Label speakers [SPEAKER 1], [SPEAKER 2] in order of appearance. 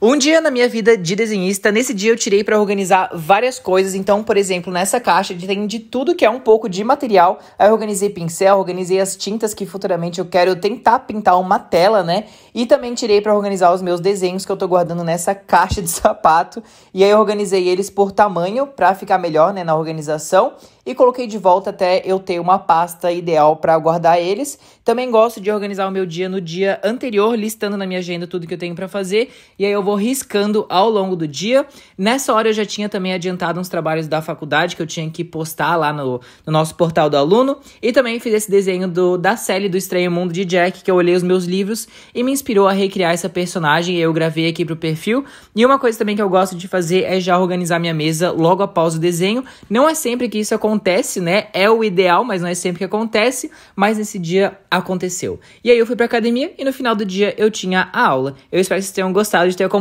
[SPEAKER 1] Um dia na minha vida de desenhista, nesse dia eu tirei para organizar várias coisas. Então, por exemplo, nessa caixa tem de tudo que é um pouco de material. Aí eu organizei pincel, organizei as tintas que futuramente eu quero tentar pintar uma tela, né? E também tirei para organizar os meus desenhos que eu tô guardando nessa caixa de sapato. E aí eu organizei eles por tamanho para ficar melhor, né, na organização e coloquei de volta até eu ter uma pasta ideal para guardar eles. Também gosto de organizar o meu dia no dia anterior, listando na minha agenda tudo que eu tenho para fazer, e aí eu vou riscando ao longo do dia. Nessa hora eu já tinha também adiantado uns trabalhos da faculdade que eu tinha que postar lá no, no nosso portal do aluno. E também fiz esse desenho do, da série do Estranho Mundo de Jack, que eu olhei os meus livros e me inspirou a recriar essa personagem. e Eu gravei aqui pro perfil. E uma coisa também que eu gosto de fazer é já organizar minha mesa logo após o desenho. Não é sempre que isso acontece, né? É o ideal, mas não é sempre que acontece. Mas nesse dia aconteceu. E aí eu fui pra academia e no final do dia eu tinha a aula. Eu espero que vocês tenham gostado de ter acompanhado